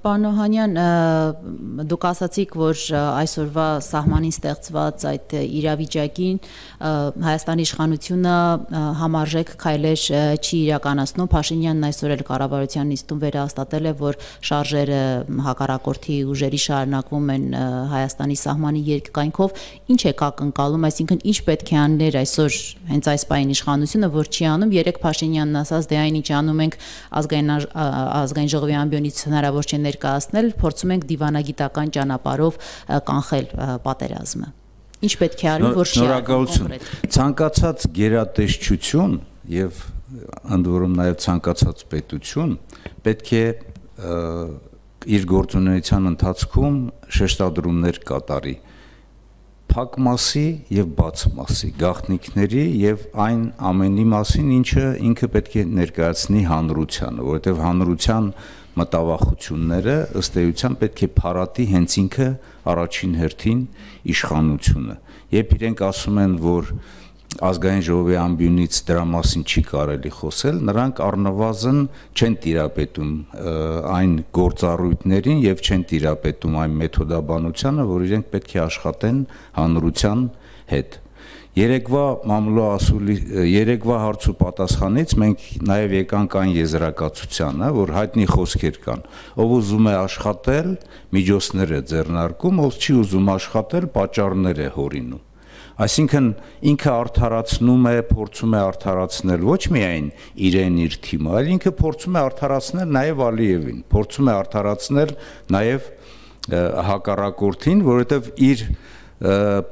Պարոն Օհանյան, դուք ասացիք, որ այսօրվա սահմանին ստեղծված այդ իրավիճակին Հայաստանի իշխանությունը համարժեք քայլեր չի իրականացնում։ Փաշինյանն այսօր էլ կառավարության նիստում վերահաստատել է, որ շարժերը հակառակորդի ուժերի շարունակվում են Հայաստանի սահմանի երկայնքով։ Ինչ է կակնկալում, այսինքն ինչ պետք է աներ այսօր հենց այս պայն իշխանությունը, որ չի անում։ Երեք Փաշինյանն ասաց, դե այնինչ անում ենք ազգային ազգային ժողովի ամբիոնից հնարավոր չէ ներկայացնել, փորձում ենք դիվանագիտական ճանապարով կանխել պատերազմը։ Ինչ պետք է արվի, որ շիա կոնկրետ։ Ցանկացած գերատեսչություն եւ ընդ որում նաեւ ցանկացած պետություն պետք է իր գործունեության ընթացքում շեշտադրումներ կատարի փակ մասի եւ բաց մասի, գաղտնիքների եւ այն ամենի մասին, ինչը ինքը պետք է ներկայացնի հանրությանը, որովհետեւ հանրության մտավախությունները ըստ էության պետք է փարատի հենց ինքը առաջին հերթին իշխանությունը։ Երբ իրենք ասում են, որ ազգային ժողովի ամբյոնից դրա մասին չի կարելի խոսել, նրանք առնվազն չեն տիրապետում այն գործառույթներին եւ չեն տիրապետում այն մեթոդաբանությանը, որ իրենք պետք է աշխատեն հանրության հետ։ Երեկվա մամուլո ասուլի երեկվա հարց ու պատասխանից մենք նաև եկանք այն եզրակացությանը, որ հայտնի խոսքեր կան։ Ով ուզում է աշխատել, միջոցներ է ձեռնարկում, ով չի ուզում աշխատել, պատճառներ է հորինում Այսինքն ինքը արդարացնում է, փորձում է արդարացնել ոչ միայն իրեն իր թիմը, այլ ինքը փորձում է արդարացնել նաև Ալիևին, փորձում է արդարացնել նաև հակառակորդին, որովհետև իր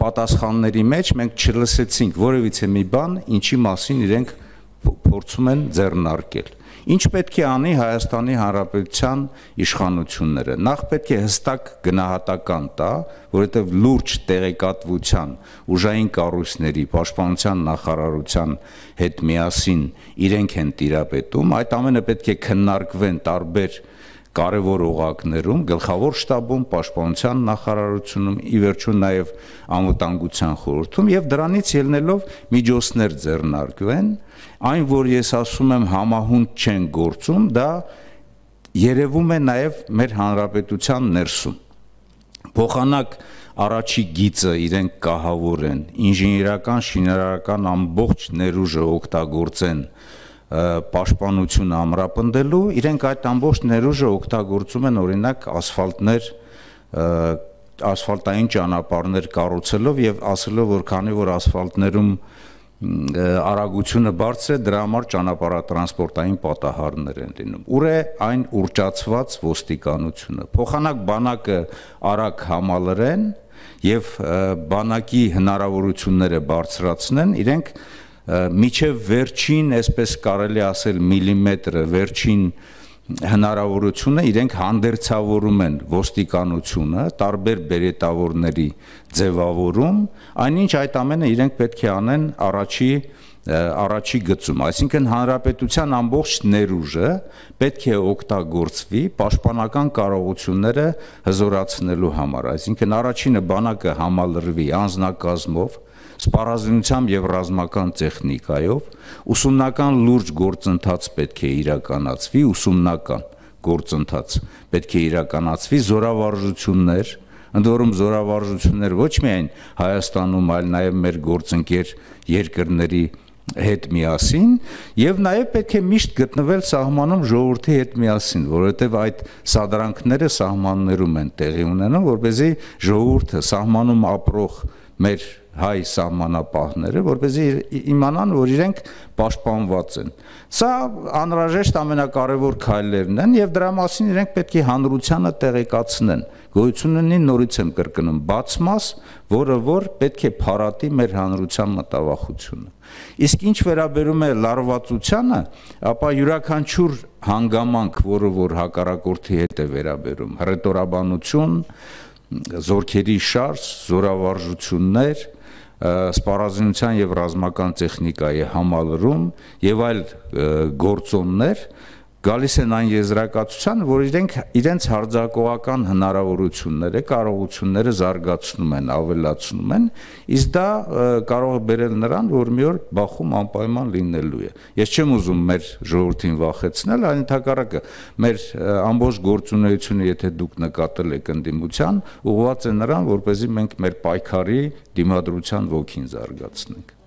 պատասխանների մեջ մենք չլսեցինք որևիցե մի բան, ինչի մասին իրենք փորձում են ձեռնարկել։ Ինչ պետք է անի Հայաստանի Հանրապետության իշխանությունները։ Նախ պետք է հստակ գնահատական տա, որովհետև լուրջ տեղեկատվության, ուժային կառույցների, պաշտպանության նախարարության հետ միասին իրենք են տիրապետում, այդ ամենը պետք է քննարկվեն տարբեր կարևոր օղակներում, գլխավոր շտաբում, պաշտպանության նախարարությունում, ի վերջո նաև անվտանգության խորհրդում եւ դրանից ելնելով միջոցներ ձեռնարկվեն, այն որ ես ասում եմ համահունչ չեն գործում, դա երևում է նաև մեր հանրապետության ներսում։ Փոխանակ առաջի գիծը իրենք կահավոր են, ինժեներական, շինարարական ամբողջ ներուժը օգտագործեն պաշտպանությունը ամրապնդելու, իրենք այդ ամբողջ ներուժը օգտագործում են օրինակ ասֆալտներ ասֆալտային ճանապարհներ կառուցելով եւ ասելով որ քանի որ ասֆալտներում արագությունը բարձր է, դրա համար ճանապարհատրանսպորտային պատահարներ են լինում։ Ուր է այն ուրճացված ոստիկանությունը։ Փոխանակ բանակը արագ համալրեն եւ բանակի հնարավորությունները բարձրացնեն, իրենք միջև վերջին, այսպես կարելի ասել միլիմետրը, վերջին հնարավորությունը իրենք հանդերձավորում են ոստիկանությունը, տարբեր բերետավորների ձևավորում, այնինչ այդ ամենը իրենք պետք է անեն առաջի առաջի գծում, այսինքն հանրապետության ամբողջ ներուժը պետք է օգտագործվի պաշտպանական կարողությունները հզորացնելու համար, այսինքն առաջինը բանակը համալրվի անznակազմով, սպառազինությամբ եւ ռազմական տեխնիկայով ուսումնական լուրջ գործընթաց պետք է իրականացվի, ուսումնական գործընթաց պետք է իրականացվի զորավարժություններ, ընդ որում զորավարժություններ ոչ միայն Հայաստանում, այլ նաև մեր գործընկեր երկրների հետ միասին եւ նաեւ պետք է միշտ գտնվել սահմանում ժողովրդի հետ միասին, որովհետեւ այդ սադրանքները սահմաններում են տեղի ունենում, որ เป զի ժողովուրդը սահմանում ապրող մեր հայ սահմանապահները, որպեսզի իմանան, որ իրենք պաշտպանված են։ Սա անհրաժեշտ ամենակարևոր քայլերն են եւ դրա մասին իրենք պետք է հանրությանը տեղեկացնեն։ Գույցուն ունի նորից եմ կրկնում, բաց մաս, որը որ պետք է փարատի մեր հանրության մտավախությունը։ Իսկ ինչ վերաբերում է լարվածությանը, ապա յուրաքանչյուր հանգամանք, որը որ հակառակորդի հետ է վերաբերում, հռետորաբանություն, զորքերի շարժ, զորավարժություններ, սպառազինության եւ ռազմական տեխնիկայի համալրում եւ այլ գործոններ, գալիս են այն եզրակացության, որ իրենք իրենց հարձակողական հնարավորությունները, կարողությունները զարգացնում են, ավելացնում են, իսկ դա կարող է բերել նրան, որ մի օր բախում անպայման լինելու է։ Ես չեմ ուզում մեր ժողովրդին վախեցնել, այլ ընդհակառակը, մեր ամբողջ գործունեությունը, եթե դուք նկատել եք ընդդիմության, ուղղված է նրան, որ เป զի մենք մեր պայքարի դիմադրության ոգին զարգացնենք։